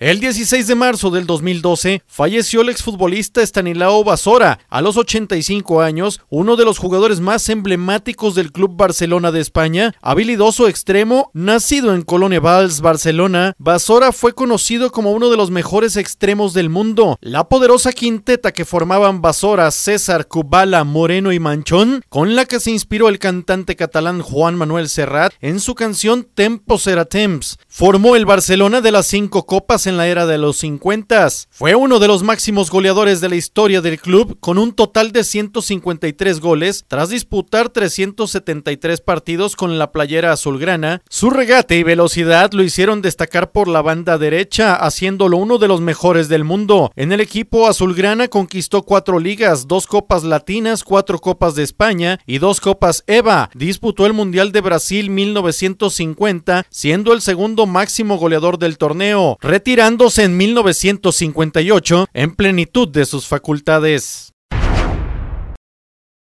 El 16 de marzo del 2012 falleció el exfutbolista Estanilao Basora, a los 85 años, uno de los jugadores más emblemáticos del Club Barcelona de España, habilidoso extremo, nacido en Colonia Valls, Barcelona. Basora fue conocido como uno de los mejores extremos del mundo. La poderosa quinteta que formaban Basora, César, Cubala, Moreno y Manchón, con la que se inspiró el cantante catalán Juan Manuel Serrat en su canción Tempo Será Temps, formó el Barcelona de las cinco copas en la era de los 50. Fue uno de los máximos goleadores de la historia del club con un total de 153 goles tras disputar 373 partidos con la playera azulgrana. Su regate y velocidad lo hicieron destacar por la banda derecha, haciéndolo uno de los mejores del mundo. En el equipo azulgrana conquistó cuatro ligas, dos copas latinas, cuatro copas de España y dos copas EVA. Disputó el Mundial de Brasil 1950, siendo el segundo máximo goleador del torneo. Retiró retirándose en 1958 en plenitud de sus facultades.